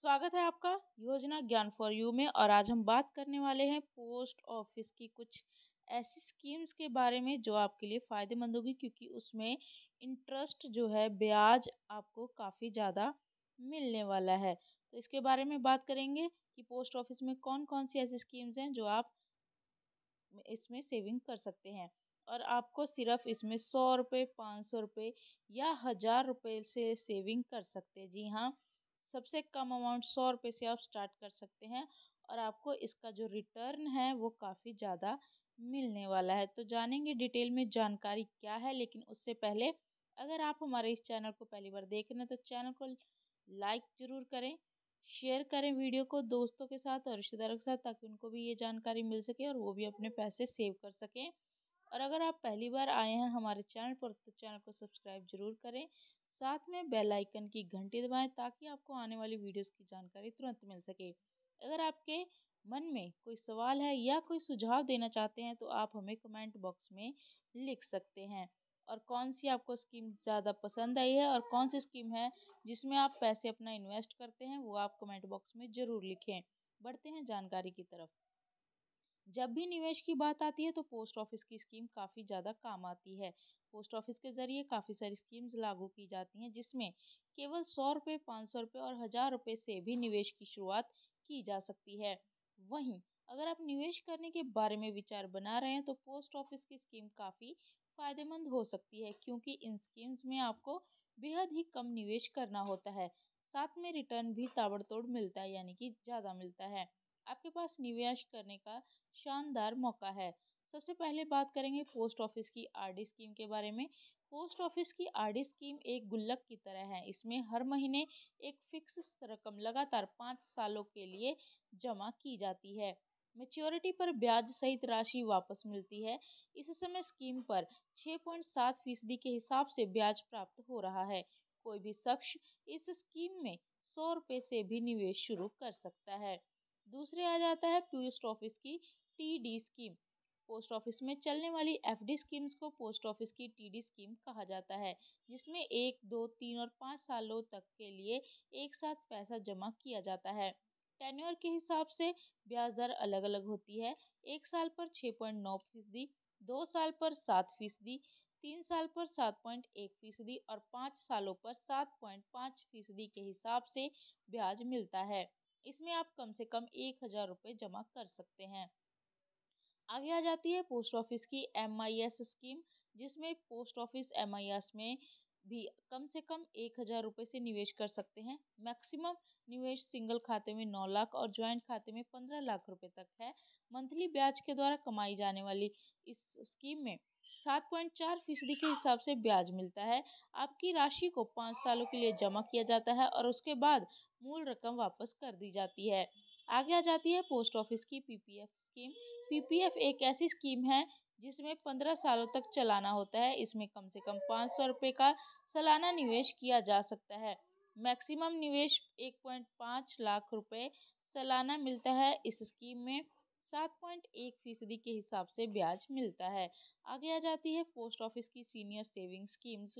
स्वागत है आपका योजना ज्ञान फॉर यू में और आज हम बात करने वाले हैं पोस्ट ऑफिस की कुछ ऐसी स्कीम्स के बारे में जो आपके लिए फ़ायदेमंद होगी क्योंकि उसमें इंटरेस्ट जो है ब्याज आपको काफ़ी ज़्यादा मिलने वाला है तो इसके बारे में बात करेंगे कि पोस्ट ऑफिस में कौन कौन सी ऐसी स्कीम्स हैं जो आप इसमें सेविंग कर सकते हैं और आपको सिर्फ इसमें सौ रुपये पाँच सौ रुपये या हज़ार रुपये से सेविंग कर सकते हैं जी हाँ सबसे कम अमाउंट सौ रुपये से आप स्टार्ट कर सकते हैं और आपको इसका जो रिटर्न है वो काफ़ी ज़्यादा मिलने वाला है तो जानेंगे डिटेल में जानकारी क्या है लेकिन उससे पहले अगर आप हमारे इस चैनल को पहली बार देख रहे हैं तो चैनल को लाइक ज़रूर करें शेयर करें वीडियो को दोस्तों के साथ और रिश्तेदारों के साथ ताकि उनको भी ये जानकारी मिल सके और वो भी अपने पैसे सेव कर सकें और अगर आप पहली बार आए हैं हमारे चैनल पर तो चैनल को सब्सक्राइब जरूर करें साथ में बेल आइकन की घंटी दबाएं ताकि आपको आने वाली वीडियोस की जानकारी तुरंत मिल सके अगर आपके मन में कोई सवाल है या कोई सुझाव देना चाहते हैं तो आप हमें कमेंट बॉक्स में लिख सकते हैं और कौन सी आपको स्कीम ज़्यादा पसंद आई है और कौन सी स्कीम है जिसमें आप पैसे अपना इन्वेस्ट करते हैं वो आप कमेंट बॉक्स में ज़रूर लिखें बढ़ते हैं जानकारी की तरफ जब भी निवेश की बात आती है तो पोस्ट ऑफिस की स्कीम काफ़ी ज़्यादा काम आती है पोस्ट ऑफिस के ज़रिए काफ़ी सारी स्कीम्स लागू की जाती हैं जिसमें केवल सौ रुपये पाँच सौ रुपये और हज़ार रुपये से भी निवेश की शुरुआत की जा सकती है वहीं अगर आप निवेश करने के बारे में विचार बना रहे हैं तो पोस्ट ऑफिस की स्कीम काफ़ी फ़ायदेमंद हो सकती है क्योंकि इन स्कीम्स में आपको बेहद ही कम निवेश करना होता है साथ में रिटर्न भी ताबड़तोड़ मिलता है यानी कि ज़्यादा मिलता है आपके पास निवेश करने का शानदार मौका है सबसे पहले बात करेंगे पोस्ट ऑफिस की आरडी स्कीम के बारे में पोस्ट ऑफिस की आरडी स्कीम एक गुल्लक की तरह है इसमें हर महीने एक फिक्स रकम लगातार पाँच सालों के लिए जमा की जाती है मेच्योरिटी पर ब्याज सहित राशि वापस मिलती है इस समय स्कीम पर 6.7 फीसदी के हिसाब से ब्याज प्राप्त हो रहा है कोई भी शख्स इस स्कीम में सौ रुपये से भी निवेश शुरू कर सकता है दूसरे आ जाता है पोस्ट ऑफिस की टीडी स्कीम पोस्ट ऑफिस में चलने वाली एफडी स्कीम्स को पोस्ट ऑफिस की टीडी स्कीम कहा जाता है जिसमें एक दो तीन और पाँच सालों तक के लिए एक साथ पैसा जमा किया जाता है टेन्योर के हिसाब से ब्याज दर अलग अलग होती है एक साल पर छः पॉइंट नौ फीसदी दो साल पर सात फीसदी तीन साल पर सात पॉइंट एक फीसदी और पाँच सालों पर सात पॉइंट पाँच फीसदी के हिसाब से ब्याज मिलता है इसमें आप कम से कम एक हज़ार रुपये जमा कर सकते हैं आगे आ जाती है पोस्ट ऑफिस की एम स्कीम जिसमें पोस्ट ऑफिस एम में भी कम से कम एक हज़ार रुपये से निवेश कर सकते हैं मैक्सिमम निवेश सिंगल खाते में नौ लाख और ज्वाइंट खाते में पंद्रह लाख रुपए तक है मंथली ब्याज के द्वारा कमाई जाने वाली इस स्कीम में सात पॉइंट चार फीसदी के हिसाब से ब्याज मिलता है आपकी राशि को पाँच सालों के लिए जमा किया जाता है और उसके बाद मूल रकम वापस कर दी जाती है आगे आ जाती है पोस्ट ऑफिस की पीपीएफ स्कीम पीपीएफ एक ऐसी स्कीम है जिसमें पंद्रह सालों तक चलाना होता है इसमें कम से कम पाँच सौ रुपये का सालाना निवेश किया जा सकता है मैक्सिमम निवेश एक पॉइंट पाँच लाख रुपये सालाना मिलता है इस स्कीम में सात पॉइंट एक फीसदी के हिसाब से ब्याज मिलता है आगे आ जाती है पोस्ट ऑफिस की senior saving schemes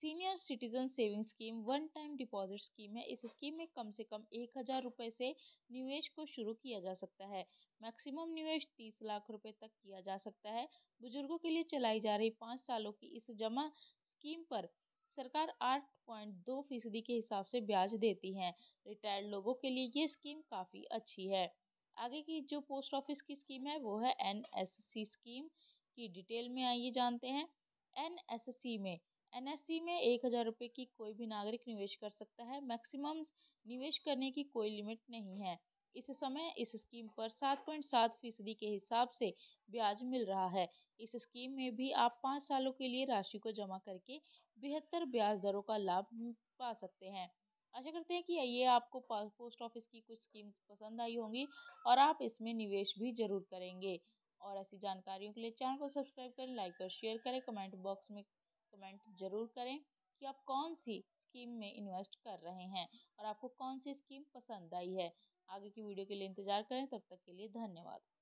senior citizen saving scheme one time deposit scheme है इस स्कीम में कम से कम एक हज़ार रुपये से निवेश को शुरू किया जा सकता है मैक्सिमम निवेश तीस लाख रुपए तक किया जा सकता है बुजुर्गों के लिए चलाई जा रही पाँच सालों की इस जमा स्कीम पर सरकार आठ पॉइंट दो फीसदी के हिसाब से ब्याज देती है रिटायर्ड लोगों के लिए ये स्कीम काफ़ी अच्छी है आगे की जो पोस्ट ऑफिस की स्कीम है वो है एन एस सी स्कीम की डिटेल में आइए जानते हैं एन एस सी में एन एस सी में एक हज़ार रुपये की कोई भी नागरिक निवेश कर सकता है मैक्सिमम निवेश करने की कोई लिमिट नहीं है इस समय इस स्कीम पर सात पॉइंट सात फीसदी के हिसाब से ब्याज मिल रहा है इस स्कीम में भी आप पाँच सालों के लिए राशि को जमा करके बेहतर ब्याज दरों का लाभ पा सकते हैं आशा करते हैं कि ये आपको पोस्ट ऑफिस की कुछ स्कीम्स पसंद आई होंगी और आप इसमें निवेश भी जरूर करेंगे और ऐसी जानकारियों के लिए चैनल को सब्सक्राइब करें लाइक और शेयर करें कमेंट बॉक्स में कमेंट जरूर करें कि आप कौन सी स्कीम में इन्वेस्ट कर रहे हैं और आपको कौन सी स्कीम पसंद आई है आगे की वीडियो के लिए इंतजार करें तब तक के लिए धन्यवाद